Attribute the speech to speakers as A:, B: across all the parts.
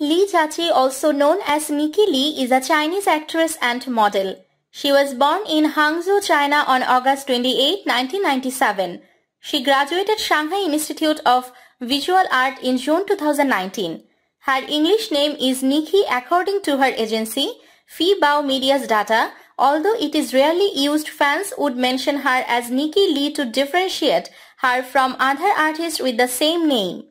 A: Li Jiaqi, also known as Miki Li, is a Chinese actress and model. She was born in Hangzhou, China on August 28, 1997. She graduated Shanghai Institute of Visual Art in June 2019. Her English name is Nikki according to her agency, Bao Media's data, although it is rarely used fans would mention her as Nikki Lee to differentiate her from other artists with the same name.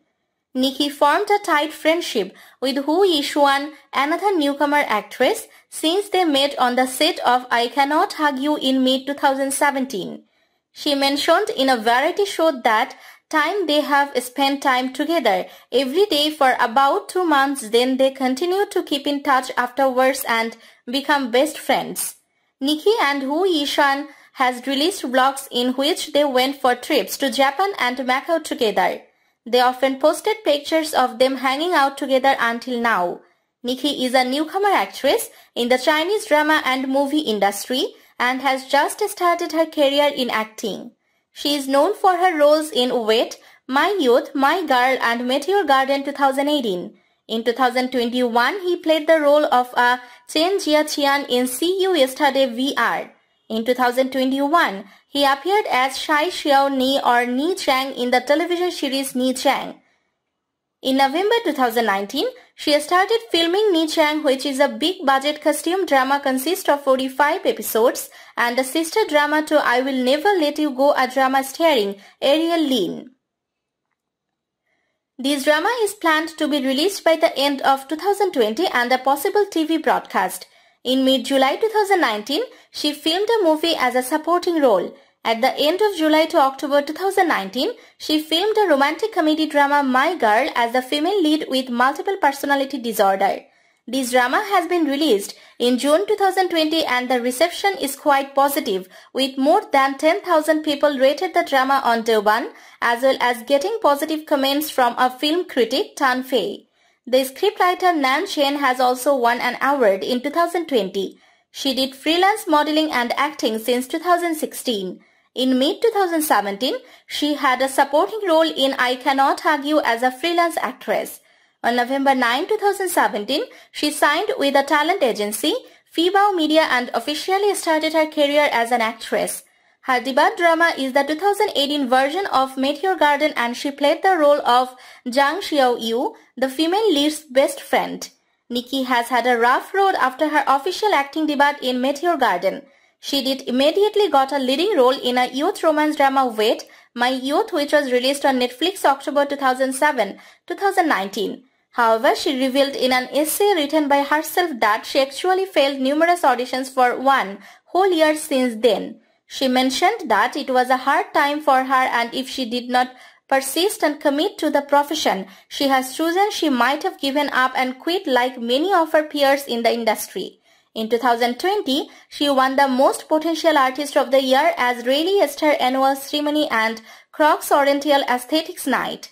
A: Nikki formed a tight friendship with Hu Yishuan, another newcomer actress, since they met on the set of I Cannot Hug You in May 2017 She mentioned in a variety show that time they have spent time together every day for about two months then they continue to keep in touch afterwards and become best friends. Nikki and Hu Yishan has released vlogs in which they went for trips to Japan and Macau together. They often posted pictures of them hanging out together until now. Nikki is a newcomer actress in the Chinese drama and movie industry and has just started her career in acting. She is known for her roles in Wait, My Youth, My Girl and Meteor Garden 2018. In 2021, he played the role of a Chen Jiaqian in See You Yesterday VR. In 2021, he appeared as Shai Xiao Ni or Ni Chang in the television series Ni Chang. In November 2019, she started filming Ni Chang which is a big budget costume drama consists of 45 episodes and a sister drama to I Will Never Let You Go a drama starring Ariel Lin. This drama is planned to be released by the end of 2020 and a possible TV broadcast. In mid-July 2019, she filmed a movie as a supporting role. At the end of July to October 2019, she filmed a romantic comedy drama My Girl as the female lead with multiple personality disorder. This drama has been released in June 2020 and the reception is quite positive with more than 10,000 people rated the drama on day one as well as getting positive comments from a film critic Tan Fei. The scriptwriter Nan Shen has also won an award in 2020. She did freelance modeling and acting since 2016. In mid-2017, she had a supporting role in I Cannot Argue as a freelance actress. On November 9, 2017, she signed with a talent agency, Fibao Media and officially started her career as an actress debut drama is the 2018 version of Meteor Garden and she played the role of Zhang Xiaoyu, the female lead's best friend. Nikki has had a rough road after her official acting debut in Meteor Garden. She did immediately got a leading role in a youth romance drama Wait, My Youth which was released on Netflix October 2007, 2019. However, she revealed in an essay written by herself that she actually failed numerous auditions for one whole year since then. She mentioned that it was a hard time for her and if she did not persist and commit to the profession she has chosen she might have given up and quit like many of her peers in the industry. In 2020, she won the Most Potential Artist of the Year as Rayleigh Esther Annual Ceremony and Crocs Oriental Aesthetics Night.